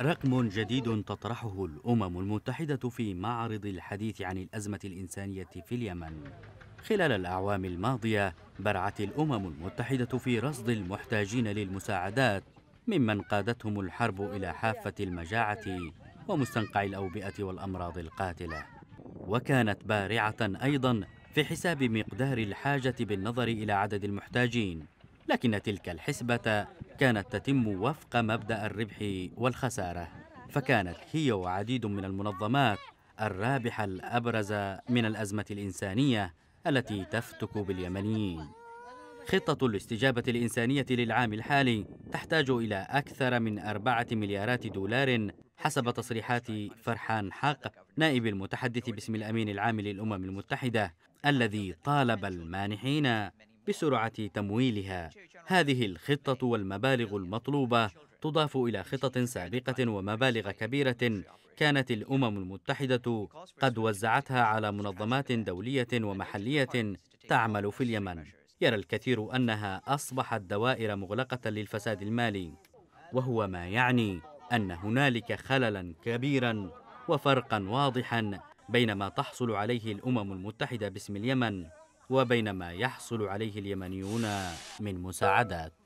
رقم جديد تطرحه الامم المتحده في معرض الحديث عن الازمه الانسانيه في اليمن خلال الاعوام الماضيه برعت الامم المتحده في رصد المحتاجين للمساعدات ممن قادتهم الحرب الى حافه المجاعه ومستنقع الاوبئه والامراض القاتله وكانت بارعه ايضا في حساب مقدار الحاجه بالنظر الى عدد المحتاجين لكن تلك الحسبه كانت تتم وفق مبدأ الربح والخسارة فكانت هي وعديد من المنظمات الرابحة الأبرز من الأزمة الإنسانية التي تفتك باليمنيين خطة الاستجابة الإنسانية للعام الحالي تحتاج إلى أكثر من أربعة مليارات دولار حسب تصريحات فرحان حق نائب المتحدث باسم الأمين العام للأمم المتحدة الذي طالب المانحين بسرعة تمويلها هذه الخطة والمبالغ المطلوبة تضاف إلى خطط سابقة ومبالغ كبيرة كانت الأمم المتحدة قد وزعتها على منظمات دولية ومحلية تعمل في اليمن يرى الكثير أنها أصبحت دوائر مغلقة للفساد المالي وهو ما يعني أن هنالك خللا كبيرا وفرقا واضحا بين ما تحصل عليه الأمم المتحدة باسم اليمن وبين ما يحصل عليه اليمنيون من مساعدات